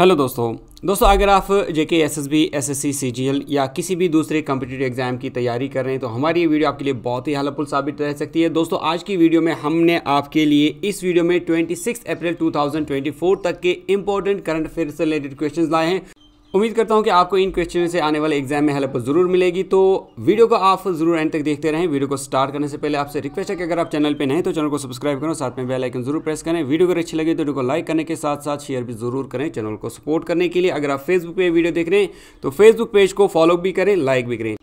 hello दोस्तों दोस्तों अगर आप J K S S B S S C C G L या किसी भी दूसरे कम्पिटेटिव एग्जाम की तैयारी कर रहे हैं तो हमारी ये वीडियो आपके लिए बहुत ही हेल्पफुल साबित रह सकती है दोस्तों आज की वीडियो में हमने आपके लिए इस वीडियो में 26 अप्रैल 2024 तक के इंपॉर्टेंट करंट अफेयर से रिलेटेड क्वेश्चन लाए हैं उम्मीद करता हूँ कि आपको इन क्वेश्चन से आने वाले एग्जाम में हेल्प ज़रूर मिलेगी तो वीडियो को आप जरूर एंड तक देखते रहें वीडियो को स्टार्ट करने से पहले आपसे रिक्वेस्ट है कि अगर आप चैनल पर नहीं तो चैनल को सब्सक्राइब करें साथ में बेल आइकन जरूर प्रेस करें वीडियो अगर अच्छी लगे तो वीडियो को लाइक करने के साथ साथ शेयर भी जरूर करें चैनल को सपोर्ट करने के लिए अगर आप फेसबुक पर वीडियो देख रहे हैं तो फेसबुक पेज को फॉलो भी करें लाइक भी करें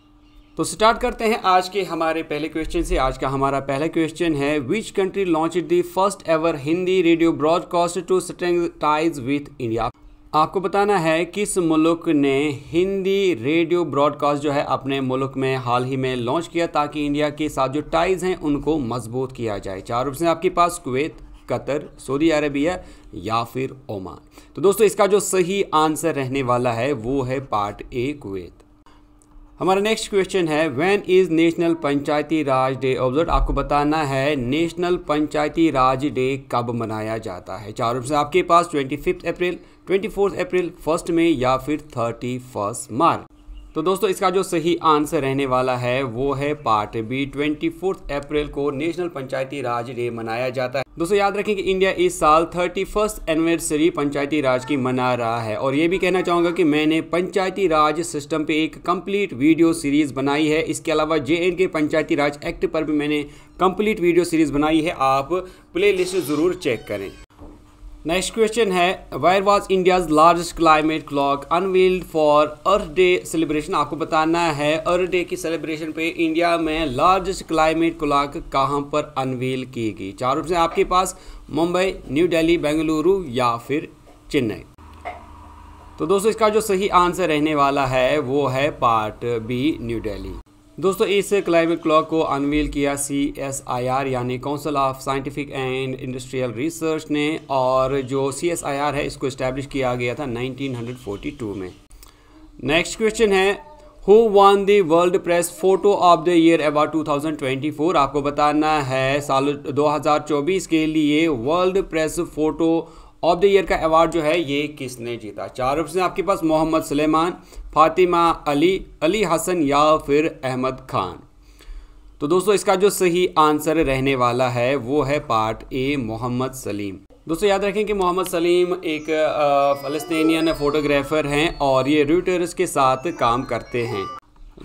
तो स्टार्ट करते हैं आज के हमारे पहले क्वेश्चन से आज का हमारा पहला क्वेश्चन है which country launch the first ever Hindi radio broadcast to ties with India आपको बताना है किस मुल्क ने हिंदी रेडियो ब्रॉडकास्ट जो है अपने मुल्क में हाल ही में लॉन्च किया ताकि इंडिया के साथ जो टाइज हैं उनको मजबूत किया जाए चार ऑप्शन आपके पास कुवैत कतर सऊदी अरेबिया या फिर ओमान तो दोस्तों इसका जो सही आंसर रहने वाला है वो है पार्ट ए कुवैत हमारा नेक्स्ट क्वेश्चन है when is national Panchayati Raj day observe आपको बताना है नेशनल पंचायती राज डे कब मनाया जाता है चार ऑप्शन आपके पास twenty fifth April twenty April first में या फिर थर्टी मार्च तो दोस्तों इसका जो सही आंसर रहने वाला है वो है part B twenty fourth April को नेशनल पंचायती राज डे मनाया जाता है दोस्तों याद रखें कि इंडिया इस साल thirty first anniversary Panchayati Raj की मना रहा है और ये भी कहना चाहूँगा कि मैंने पंचायती राज सिस्टम पे एक कंप्लीट वीडियो सीरीज़ बनाई है इसके अलावा जे के पंचायती राज एक्ट पर भी मैंने कंप्लीट वीडियो सीरीज़ बनाई है आप प्ले लिस्ट ज़रूर चेक करें नेक्स्ट क्वेश्चन है where was India's largest climate clock unveiled for Earth Day celebration आपको बताना है अर्थ डे की सेलिब्रेशन पे इंडिया में लार्जेस्ट क्लाइमेट क्लॉक कहाँ पर अनवील की गई चार ऑप्शन आपके पास मुंबई न्यू दिल्ली बेंगलुरु या फिर चेन्नई तो दोस्तों इसका जो सही आंसर रहने वाला है वो है पार्ट बी न्यू दिल्ली दोस्तों इस क्लाइमेट क्लॉक को अनवील किया सी एस आई आर यानी Council of Scientific and Industrial Research ने और जो सी एस आई आर है इसको इस्टेब्लिश किया गया था 1942 में नेक्स्ट क्वेश्चन है who won the World Press Photo of the Year award 2024 आपको बताना है साल 2024 के लिए World Press Photo of the Year का अवार्ड जो है ये किसने जीता चार ऑप्शन आपके पास मोहम्मद सलेमान फातिमा अली अली हसन या फिर अहमद खान तो दोस्तों इसका जो सही आंसर रहने वाला है वो है पार्ट ए मोहम्मद सलीम दोस्तों याद रखें कि मोहम्मद सलीम एक फलस्तनी फोटोग्राफ़र हैं और ये रूटर्स के साथ काम करते हैं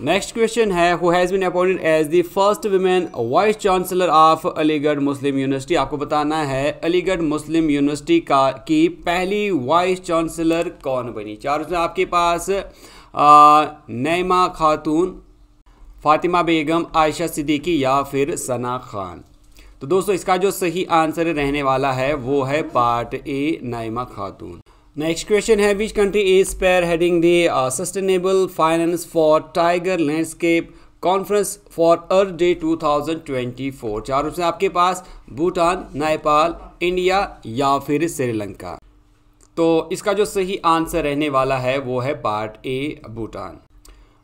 नेक्स्ट क्वेश्चन है who has been appointed as the first women vice chancellor of Aligarh Muslim University आपको बताना है अलीगढ़ मुस्लिम यूनिवर्सिटी का की पहली वाइस चांसलर कौन बनी चार उसमें आपके पास नैमा खातून फातिमा बेगम आयशा सिद्दीकी या फिर सना खान तो दोस्तों इसका जो सही आंसर रहने वाला है वो है पार्ट ए नाइमा खातून नेक्स्ट क्वेश्चन है which country is spearheading the sustainable finance for tiger landscape conference for Earth Day 2024 चार ऑप्शन आपके पास भूटान नेपाल इंडिया या फिर श्रीलंका तो इसका जो सही आंसर रहने वाला है वो है पार्ट ए भूटान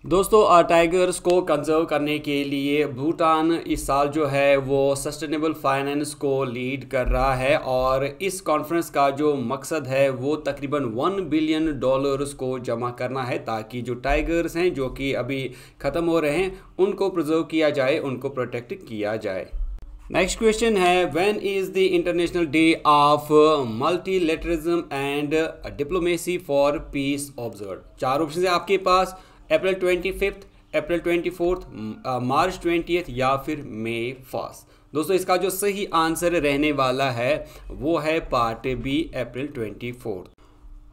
दोस्तों टाइगर्स को कंजर्व करने के लिए भूटान इस साल जो है वो सस्टेनेबल फाइनेंस को लीड कर रहा है और इस कॉन्फ्रेंस का जो मकसद है वो तकरीबन वन बिलियन डॉलर्स को जमा करना है ताकि जो टाइगर्स हैं जो कि अभी ख़त्म हो रहे हैं उनको प्रिजर्व किया जाए उनको प्रोटेक्ट किया जाए नेक्स्ट क्वेश्चन है when is the international day of multilateralism and diplomacy for peace observe चार ऑप्शन है आपके पास April twenty fifth April twenty fourth March twenty या फिर मे फर्स्ट दोस्तों इसका जो सही आंसर रहने वाला है वो है part B April twenty fourth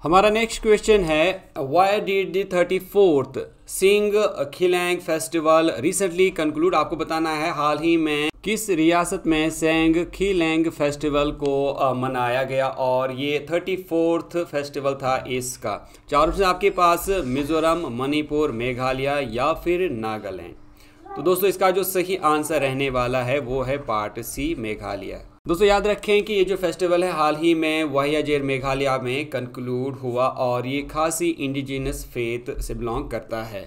हमारा नेक्स्ट क्वेश्चन है why did the thirty fourth Seng Khihlang festival recently conclude आपको बताना है हाल ही में किस रियासत में सेंग खिलैंग फेस्टिवल को मनाया गया और ये थर्टी फोर्थ फेस्टिवल था इसका चार ऑप्शन आपके पास मिजोरम मणिपुर मेघालय या फिर नागालैंड तो दोस्तों इसका जो सही आंसर रहने वाला है वो है पार्ट सी मेघालय दोस्तों याद रखें कि ये जो फेस्टिवल है हाल ही में वाहियाजेर मेघालय में कंक्लूड हुआ और ये खासी इंडिजिनस फेथ से बिलोंग करता है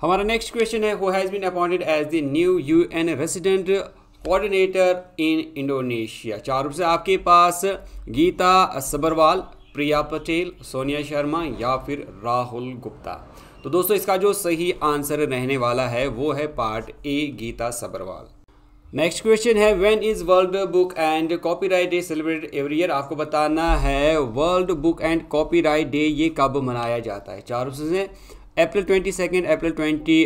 हमारा नेक्स्ट क्वेश्चन है who has been appointed as the new U N resident coordinator in Indonesia चार रूप से आपके पास गीता सबरवाल प्रिया पटेल सोनिया शर्मा या फिर राहुल गुप्ता तो दोस्तों इसका जो सही आंसर रहने वाला है वो है part A Geeta Sabharwal next question है when is World Book and Copyright Day celebrate every year आपको बताना है World Book and Copyright Day ये कब मनाया जाता है चार ऑप्शन हैं April twenty second April twenty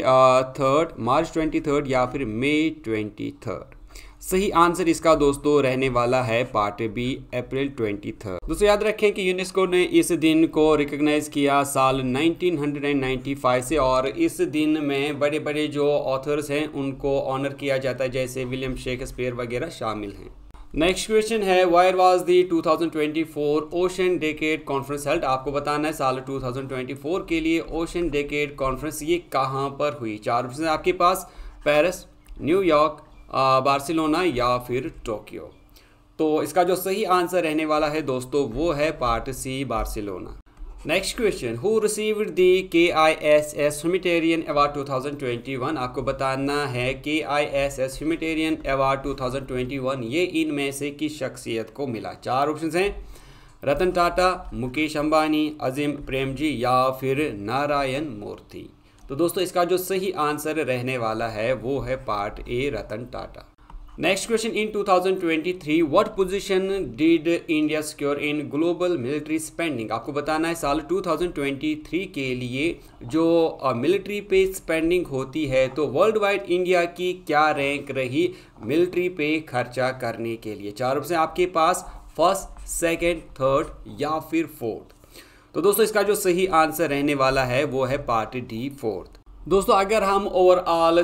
third March twenty third या फिर मई ट्वेंटी थर्ड सही आंसर इसका दोस्तों रहने वाला है part B April twenty third दोस्तों याद रखें कि यूनेस्को ने इस दिन को रिकॉग्नाइज किया साल 1995 से और इस दिन में बड़े बड़े जो ऑथर्स हैं उनको ऑनर किया जाता है जैसे विलियम शेक्सपियर वगैरह शामिल हैं नेक्स्ट क्वेश्चन है where was the 2024 ocean decade conference held आपको बताना है साल 2024 के लिए ओशन डेकेड कॉन्फ्रेंस ये कहाँ पर हुई चार ऑप्शन आपके पास पेरिस न्यूयॉर्क बार्सिलोना या फिर टोक्यो तो इसका जो सही आंसर रहने वाला है दोस्तों वो है part C Barcelona next question who received the K I S S humanitarian award 2021 आपको बताना है K I S S humanitarian award 2021 ये इनमें से किस शख्सियत को मिला चार ऑप्शन हैं रतन टाटा मुकेश अंबानी अजीम प्रेम जी या फिर नारायण मूर्ति तो दोस्तों इसका जो सही आंसर रहने वाला है वो है part A Ratan Tata next question in 2023 what position did India secure in global military spending आपको बताना है साल 2023 के लिए जो मिलिट्री पे स्पेंडिंग होती है तो वर्ल्ड वाइड इंडिया की क्या रैंक रही मिलिट्री पे खर्चा करने के लिए चार ऑप्शन आपके पास फर्स्ट सेकेंड थर्ड या फिर फोर्थ तो दोस्तों इसका जो सही आंसर रहने वाला है वो है पार्ट डी फोर्थ दोस्तों अगर हम ओवरऑल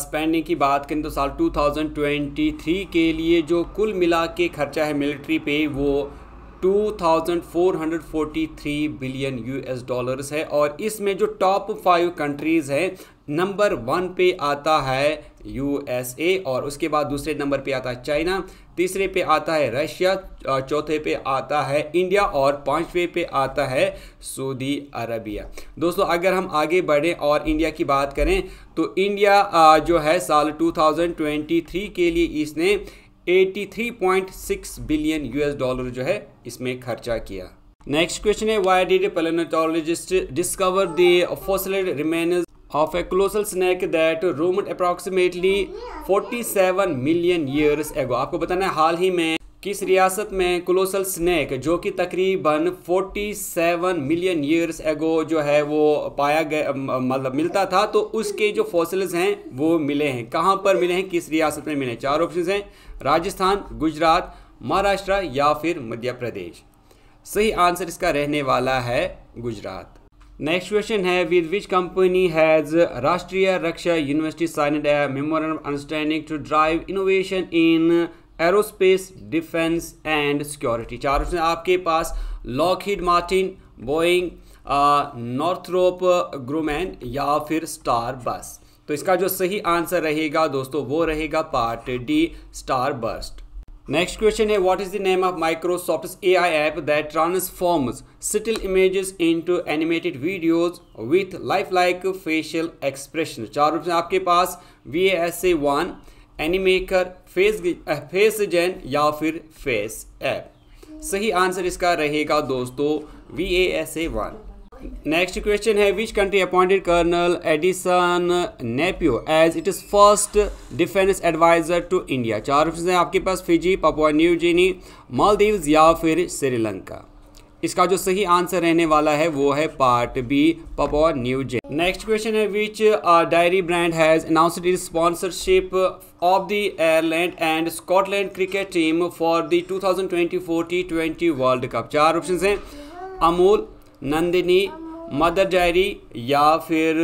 स्पेंडिंग की बात करें तो साल 2023 के लिए जो कुल मिला के खर्चा है मिलिट्री पे वो 2443 बिलियन यूएस डॉलर्स है और इसमें जो टॉप फाइव कंट्रीज़ हैं नंबर वन पे आता है यूएसए और उसके बाद दूसरे नंबर पे आता है चाइना तीसरे पे आता है रशिया चौथे पे आता है इंडिया और पांचवे पे आता है सऊदी अरबिया दोस्तों अगर हम आगे बढ़ें और इंडिया की बात करें तो इंडिया जो है साल 2023 के लिए इसने 83.6 बिलियन यूएस डॉलर जो है इसमें खर्चा किया नेक्स्ट क्वेश्चन है why did planetologist discover the of a colossal snake that roamed approximately 47 million years ago आपको बताना है हाल ही में किस रियासत में क्लोसल स्नैक जो कि तकरीबन 47 मिलियन ईयर्स एगो जो है वो पाया गया मतलब मिलता था तो उसके जो फॉसिल्स हैं वो मिले हैं कहाँ पर मिले हैं किस रियासत में मिले हैं चार ऑप्शन हैं राजस्थान गुजरात महाराष्ट्र या फिर मध्य प्रदेश सही आंसर इसका रहने वाला है गुजरात नेक्स्ट क्वेश्चन है with which company has Rashtriya Raksha University signed a memorandum understanding to drive innovation in aerospace defence and security चार ऑप्शन आपके पास Lockheed Martin Boeing Northrop Grumman या फिर स्टार बस तो इसका जो सही आंसर रहेगा दोस्तों वो रहेगा part D Starburst next question है what is the name of Microsoft A I app that transforms still images into animated videos with lifelike facial expression चार ऑप्शन आपके पास V S A one Animaker face face gen या फिर face app सही answer इसका रहेगा दोस्तों V A S A one next question है which country appointed colonel Edison Napio as it is first defence adviser to India चार option हैं आपके पास फिजी पपुआ जीनी मालदीव्स या फिर श्रीलंका इसका जो सही आंसर रहने वाला है वो है part B Papua New next question है which dairy brand has announced its sponsorship of the Ireland and Scotland cricket team for the 2024 T twenty world cup चार ऑप्शन हैं अमूल नंदिनी मदर डायरी या फिर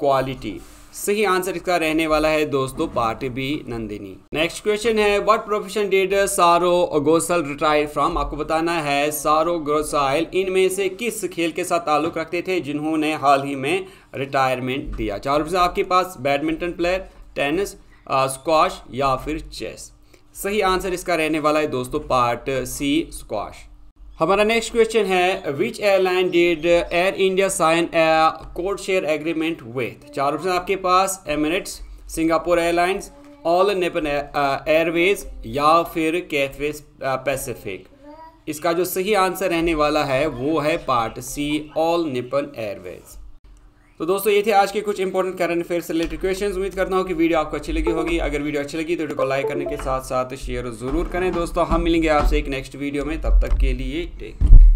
क्वालिटी सही आंसर इसका रहने वाला है दोस्तों part B Nandini next question है what profession did Saurav Ghosal retire from आपको बताना है सारो गोसाइल इनमें से किस खेल के साथ ताल्लुक रखते थे जिन्होंने हाल ही में रिटायरमेंट दिया चार ऑप्शन आपके पास बैडमिंटन प्लेयर टेनिस स्क्वाश या फिर चेस सही आंसर इसका रहने वाला है दोस्तों पार्ट सी स्क्वाश हमारा नेक्स्ट क्वेश्चन है which airline did Air India sign a code share agreement with चार ऑप्शन आपके पास Emirates Singapore Airlines All Nippon Airways या फिर कैफे पैसिफिक uh, इसका जो सही आंसर रहने वाला है वो है part C All Nippon Airways तो दोस्तों ये थे आज के कुछ इंपॉर्टेंट करंट अफेयर से रिलेटेड क्वेश्चन उम्मीद करता हूँ कि वीडियो आपको अच्छी लगी होगी अगर वीडियो अच्छी लगी तो वीडियो को लाइक करने के साथ साथ शेयर जरूर करें दोस्तों हम मिलेंगे आपसे एक नेक्स्ट वीडियो में तब तक के लिए टेक केयर